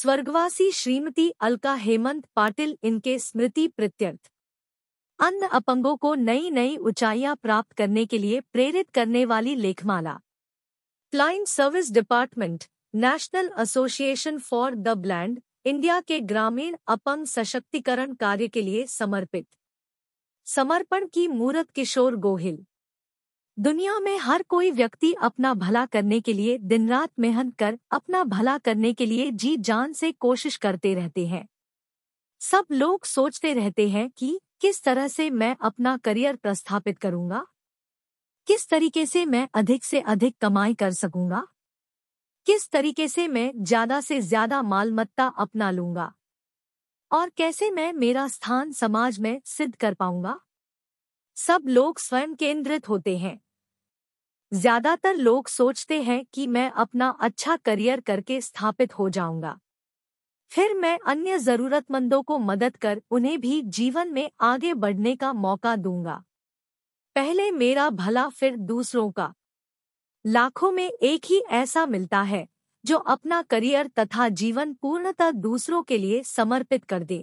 स्वर्गवासी श्रीमती अलका हेमंत पाटिल इनके स्मृति प्रत्यर्थ अन्य अपंगों को नई नई ऊंचाइयां प्राप्त करने के लिए प्रेरित करने वाली लेखमाला client service department national association for the blind India के ग्रामीण अपंग सशक्तिकरण कार्य के लिए समर्पित समर्पण की मूरत किशोर गोहिल दुनिया में हर कोई व्यक्ति अपना भला करने के लिए दिन रात मेहनत कर अपना भला करने के लिए जी जान से कोशिश करते रहते हैं सब लोग सोचते रहते हैं कि किस तरह से मैं अपना करियर प्रस्थापित करूंगा किस तरीके से मैं अधिक से अधिक कमाई कर सकूंगा किस तरीके से मैं ज्यादा से ज्यादा मालमत्ता अपना लूंगा और कैसे मैं मेरा स्थान समाज में सिद्ध कर पाऊंगा सब लोग स्वयं केंद्रित होते हैं ज्यादातर लोग सोचते हैं कि मैं अपना अच्छा करियर करके स्थापित हो जाऊंगा फिर मैं अन्य जरूरतमंदों को मदद कर उन्हें भी जीवन में आगे बढ़ने का मौका दूंगा पहले मेरा भला फिर दूसरों का लाखों में एक ही ऐसा मिलता है जो अपना करियर तथा जीवन पूर्णतः दूसरों के लिए समर्पित कर दे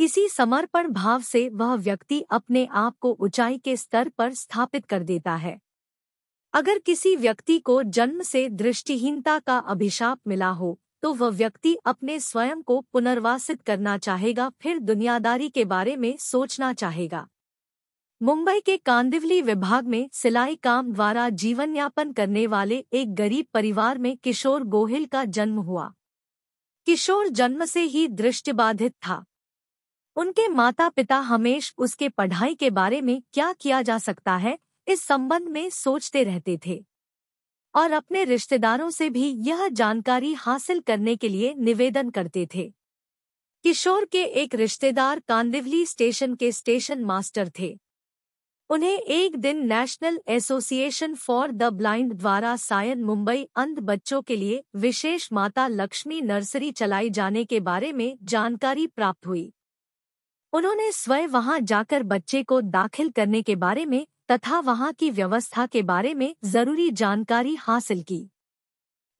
इसी समर्पण भाव से वह व्यक्ति अपने आप को ऊंचाई के स्तर पर स्थापित कर देता है अगर किसी व्यक्ति को जन्म से दृष्टिहीनता का अभिशाप मिला हो तो वह व्यक्ति अपने स्वयं को पुनर्वासित करना चाहेगा फिर दुनियादारी के बारे में सोचना चाहेगा मुंबई के कांदिवली विभाग में सिलाई काम द्वारा जीवन यापन करने वाले एक गरीब परिवार में किशोर गोहिल का जन्म हुआ किशोर जन्म से ही दृष्टिबाधित था उनके माता पिता हमेश उसके पढ़ाई के बारे में क्या किया जा सकता है इस संबंध में सोचते रहते थे और अपने रिश्तेदारों से भी यह जानकारी हासिल करने के लिए निवेदन करते थे किशोर के एक रिश्तेदार कांदिवली स्टेशन के स्टेशन मास्टर थे उन्हें एक दिन national association for the blind द्वारा सायन मुंबई अंध बच्चों के लिए विशेष माता लक्ष्मी नर्सरी चलाई जाने के बारे में जानकारी प्राप्त हुई उन्होंने स्वयं वहां जाकर बच्चे को दाखिल करने के बारे में तथा वहां की व्यवस्था के बारे में जरूरी जानकारी हासिल की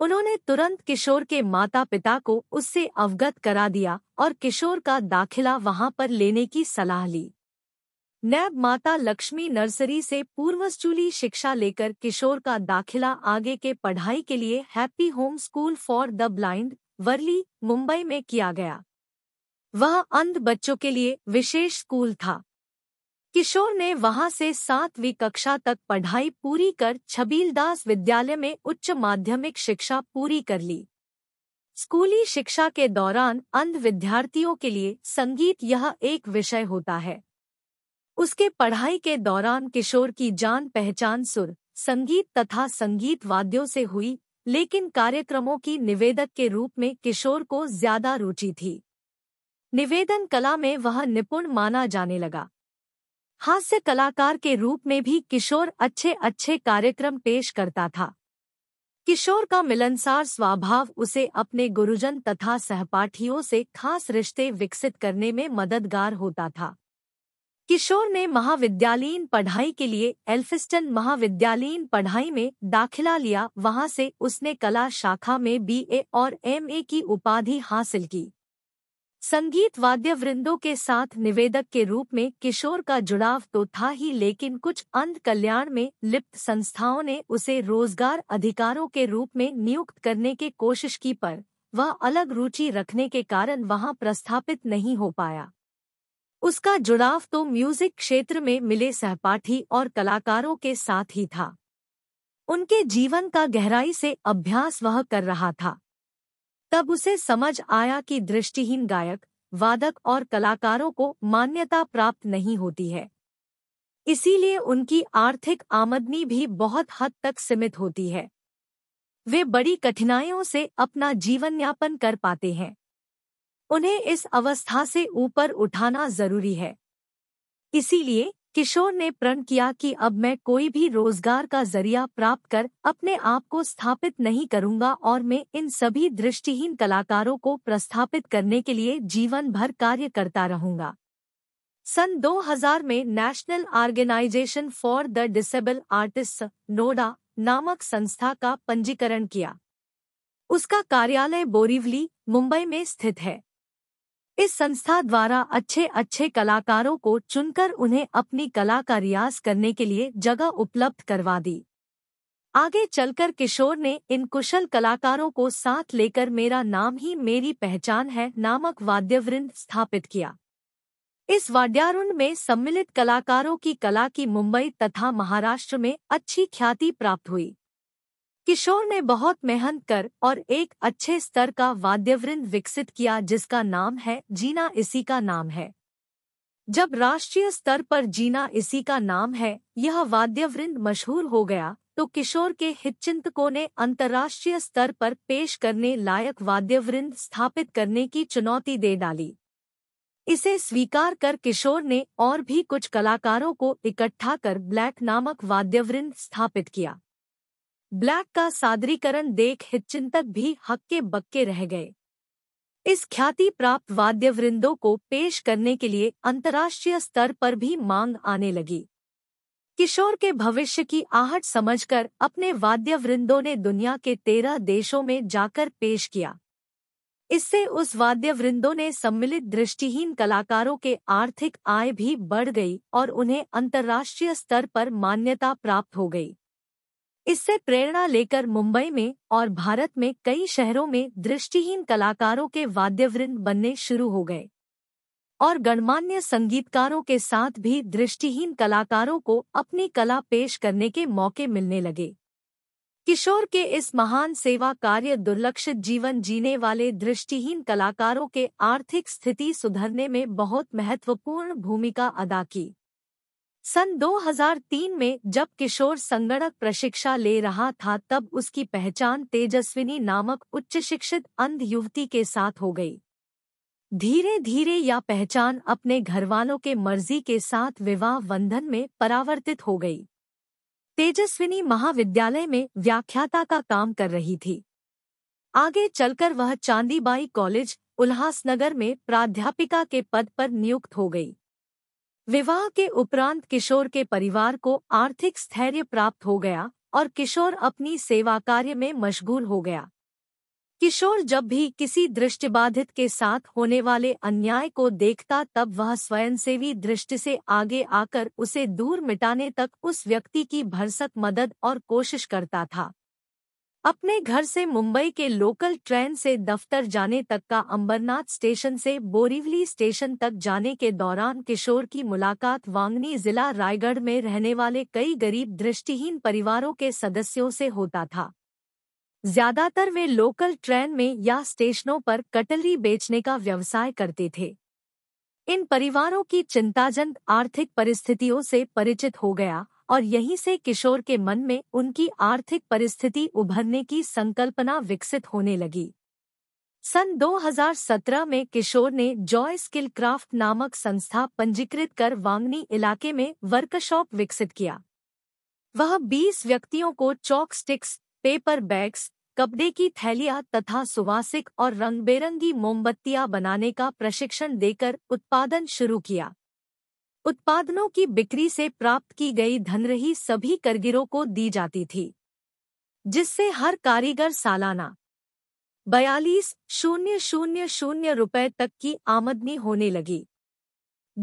उन्होंने तुरंत किशोर के माता पिता को उससे अवगत करा दिया और किशोर का दाखिला वहां पर लेने की सलाह ली नैब माता लक्ष्मी नर्सरी से पूर्वस्चूली शिक्षा लेकर किशोर का दाखिला आगे के पढ़ाई के लिए happy home school for the blind Worli Mumbai में किया गया वह अंध बच्चों के लिए विशेष स्कूल था किशोर ने वहां से सातवीं कक्षा तक पढ़ाई पूरी कर छबीलदास विद्यालय में उच्च माध्यमिक शिक्षा पूरी कर ली स्कूली शिक्षा के दौरान अंध विद्यार्थियों के लिए संगीत यह एक विषय होता है उसके पढ़ाई के दौरान किशोर की जान पहचान सुर संगीत तथा संगीत वाद्यों से हुई लेकिन कार्यक्रमों की निवेदक के रूप में किशोर को ज्यादा रुचि थी निवेदन कला में वह निपुण माना जाने लगा हास्य कलाकार के रूप में भी किशोर अच्छे अच्छे कार्यक्रम पेश करता था किशोर का मिलनसार स्वभाव उसे अपने गुरुजन तथा सहपाठियों से खास रिश्ते विकसित करने में मददगार होता था किशोर ने महाविद्यालयीन पढ़ाई के लिए एल्फिस्टन महाविद्यालयीन पढ़ाई में दाखिला लिया वहां से उसने कला शाखा में बीए और एमए की उपाधि हासिल की संगीत वाद्य वृंदों के साथ निवेदक के रूप में किशोर का जुड़ाव तो था ही लेकिन कुछ अंध कल्याण में लिप्त संस्थाओं ने उसे रोजगार अधिकारों के रूप में नियुक्त करने की कोशिश की पर वह अलग रुचि रखने के कारण वहां प्रस्थापित नहीं हो पाया उसका जुड़ाव तो म्यूजिक क्षेत्र में मिले सहपाठी और कलाकारों के साथ ही था उनके जीवन का गहराई से अभ्यास वह कर रहा था तब उसे समझ आया कि दृष्टिहीन गायक वादक और कलाकारों को मान्यता प्राप्त नहीं होती है इसीलिए उनकी आर्थिक आमदनी भी बहुत हद तक सीमित होती है वे बड़ी कठिनाइयों से अपना जीवन यापन कर पाते हैं उन्हें इस अवस्था से ऊपर उठाना जरूरी है इसीलिए किशोर ने प्रण किया कि अब मैं कोई भी रोजगार का जरिया प्राप्त कर अपने आप को स्थापित नहीं करूंगा और मैं इन सभी दृष्टिहीन कलाकारों को प्रस्थापित करने के लिए जीवन भर कार्य करता रहूंगा सन 2000 में national organization for the disable artist नोडा नामक संस्था का पंजीकरण किया उसका कार्यालय बोरीवली मुंबई में स्थित है इस संस्था द्वारा अच्छे अच्छे कलाकारों को चुनकर उन्हें अपनी कला का रियाज करने के लिए जगह उपलब्ध करवा दी आगे चलकर किशोर ने इन कुशल कलाकारों को साथ लेकर मेरा नाम ही मेरी पहचान है नामक वाद्यवृंद स्थापित किया इस वाद्यारुण में सम्मिलित कलाकारों की कला की मुंबई तथा महाराष्ट्र में अच्छी ख्याति प्राप्त हुई किशोर ने बहुत मेहनत कर और एक अच्छे स्तर का वाद्यवृंद विकसित किया जिसका नाम है जीना इसी का नाम है जब राष्ट्रीय स्तर पर जीना इसी का नाम है यह वाद्यवृंद मशहूर हो गया तो किशोर के हितचिंतकों ने अंतर्राष्ट्रीय स्तर पर पेश करने लायक वाद्यवृंद स्थापित करने की चुनौती दे डाली इसे स्वीकार कर किशोर ने और भी कुछ कलाकारों को इकट्ठा कर ब्लैक नामक वाद्यवृंद स्थापित किया ब्लैक का सादरीकरण देख हितचिंतक भी हक्के बक्के रह गए इस ख्याति प्राप्त वाद्यवृंदों को पेश करने के लिए अंतर्राष्ट्रीय स्तर पर भी मांग आने लगी किशोर के भविष्य की आहट समझकर अपने वाद्यवृंदों ने दुनिया के तेरह देशों में जाकर पेश किया इससे उस वाद्यवृंदों ने सम्मिलित दृष्टिहीन कलाकारों के आर्थिक आय भी बढ़ गई और उन्हें अंतर्राष्ट्रीय स्तर पर मान्यता प्राप्त हो गई इससे प्रेरणा लेकर मुंबई में और भारत में कई शहरों में दृष्टिहीन कलाकारों के वाद्यवृंद बनने शुरू हो गए और गणमान्य संगीतकारों के साथ भी दृष्टिहीन कलाकारों को अपनी कला पेश करने के मौके मिलने लगे किशोर के इस महान सेवा कार्य दुर्लक्षित जीवन जीने वाले दृष्टिहीन कलाकारों के आर्थिक स्थिति सुधरने में बहुत महत्वपूर्ण भूमिका अदा की सन 2003 में जब किशोर संगणक प्रशिक्षा ले रहा था तब उसकी पहचान तेजस्विनी नामक उच्च शिक्षित अंध युवती के साथ हो गई धीरे धीरे यह पहचान अपने घरवालों के मर्जी के साथ विवाह बंधन में परावर्तित हो गई तेजस्विनी महाविद्यालय में व्याख्याता का काम कर रही थी आगे चलकर वह चांदीबाई कॉलेज उल्हासनगर में प्राध्यापिका के पद पर नियुक्त हो गई विवाह के उपरांत किशोर के परिवार को आर्थिक स्थैर्य प्राप्त हो गया और किशोर अपनी सेवा कार्य में मशगूल हो गया किशोर जब भी किसी दृष्टिबाधित के साथ होने वाले अन्याय को देखता तब वह स्वयंसेवी दृष्टि से आगे आकर उसे दूर मिटाने तक उस व्यक्ति की भरसक मदद और कोशिश करता था अपने घर से मुंबई के लोकल ट्रेन से दफ्तर जाने तक का अंबरनाथ स्टेशन से बोरीवली स्टेशन तक जाने के दौरान किशोर की मुलाकात वांगनी जिला रायगढ़ में रहने वाले कई गरीब दृष्टिहीन परिवारों के सदस्यों से होता था ज्यादातर वे लोकल ट्रेन में या स्टेशनों पर कटलरी बेचने का व्यवसाय करते थे इन परिवारों की चिंताजन आर्थिक परिस्थितियों से परिचित हो गया और यहीं से किशोर के मन में उनकी आर्थिक परिस्थिति उभरने की संकल्पना विकसित होने लगी सन 2017 में किशोर ने जॉय स्किल क्राफ्ट नामक संस्था पंजीकृत कर वांगनी इलाके में वर्कशॉप विकसित किया वह 20 व्यक्तियों को चौक स्टिक्स पेपर बैग्स कपड़े की थैलियां तथा सुवासिक और रंगबेरंगी मोमबत्तियां बनाने का प्रशिक्षण देकर उत्पादन शुरू किया उत्पादनों की बिक्री से प्राप्त की गई धनरही सभी करगिरों को दी जाती थी जिससे हर कारीगर सालाना बयालीस शून्य शून्य शून्य रुपये तक की आमदनी होने लगी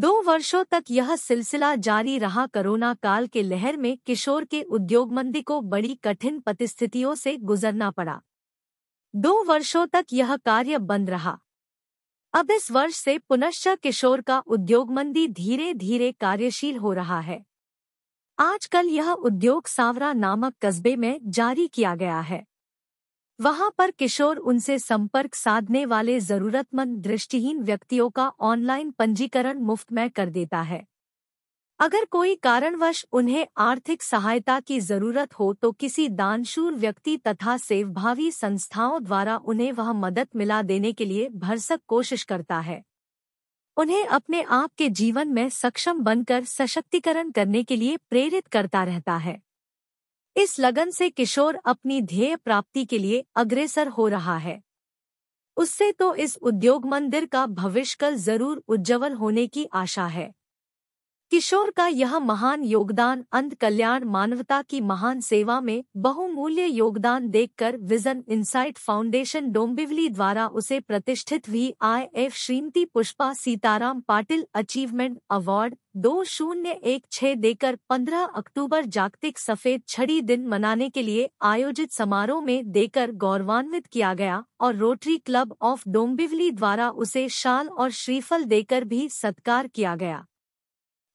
दो वर्षों तक यह सिलसिला जारी रहा कोरोना काल के लहर में किशोर के उद्योगमंदी को बड़ी कठिन परिस्थितियों से गुजरना पड़ा दो वर्षों तक यह कार्य बंद रहा अब इस वर्ष से पुनश्च किशोर का उद्योग मंदी धीरे धीरे कार्यशील हो रहा है आजकल यह उद्योग सांवरा नामक कस्बे में जारी किया गया है वहां पर किशोर उनसे संपर्क साधने वाले जरूरतमंद दृष्टिहीन व्यक्तियों का ऑनलाइन पंजीकरण मुफ्त में कर देता है अगर कोई कारणवश उन्हें आर्थिक सहायता की जरूरत हो तो किसी दानशूर व्यक्ति तथा सेवभावी संस्थाओं द्वारा उन्हें वह मदद मिला देने के लिए भरसक कोशिश करता है उन्हें अपने आप के जीवन में सक्षम बनकर सशक्तिकरण करने के लिए प्रेरित करता रहता है इस लगन से किशोर अपनी ध्येय प्राप्ति के लिए अग्रसर हो रहा है उससे तो इस उद्योग मंदिर का भविष्य कल जरूर उज्जवल होने की आशा है किशोर का यह महान योगदान अंध कल्याण मानवता की महान सेवा में बहुमूल्य योगदान देखकर विजन इंसाइट फाउंडेशन डोम्बिवली द्वारा उसे प्रतिष्ठित V I F Shrimati Pushpa Sitaram Patil achievement award दो शून्य एक छह देकर 15 अक्टूबर जागतिक सफेद छड़ी दिन मनाने के लिए आयोजित समारोह में देकर गौरवान्वित किया गया और रोटरी क्लब ऑफ डोम्बिवली द्वारा उसे शाल और श्रीफल देकर भी सत्कार किया गया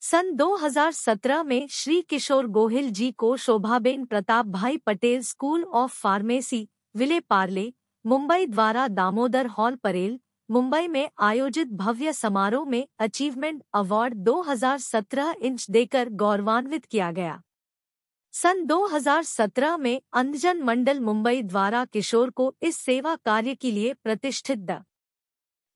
सन 2017 में श्री किशोर गोहिल जी को Shobhaben Pratap Bhai Patel school of pharmacy Vile Parle Mumbai द्वारा दामोदर हॉल परेल मुंबई में आयोजित भव्य समारोह में अचीवमेंट अवार्ड 2017 इंच देकर गौरवान्वित किया गया सन 2017 में अंधजन मंडल मुंबई द्वारा किशोर को इस सेवा कार्य के लिए प्रतिष्ठित द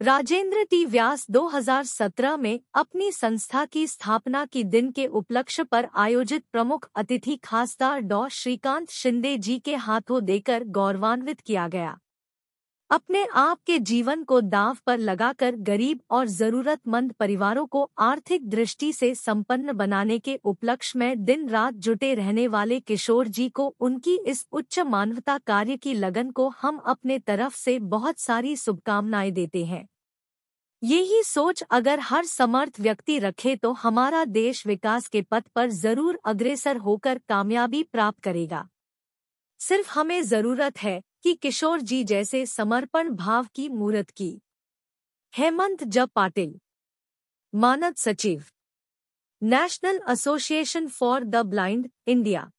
राजेंद्र टी व्यास 2017 में अपनी संस्था की स्थापना की दिन के उपलक्ष्य पर आयोजित प्रमुख अतिथि खासदार डॉ श्रीकांत शिंदे जी के हाथों देकर गौरवान्वित किया गया अपने आप के जीवन को दाव पर लगाकर गरीब और जरूरतमंद परिवारों को आर्थिक दृष्टि से संपन्न बनाने के उपलक्ष्य में दिन रात जुटे रहने वाले किशोर जी को उनकी इस उच्च मानवता कार्य की लगन को हम अपने तरफ से बहुत सारी शुभकामनाएं देते हैं यही सोच अगर हर समर्थ व्यक्ति रखे तो हमारा देश विकास के पथ पर जरूर अग्रेसर होकर कामयाबी प्राप्त करेगा सिर्फ हमें जरूरत है कि किशोर जी जैसे समर्पण भाव की मूर्त की हेमंत जब पाटिल मानद सचिव national association for the blind India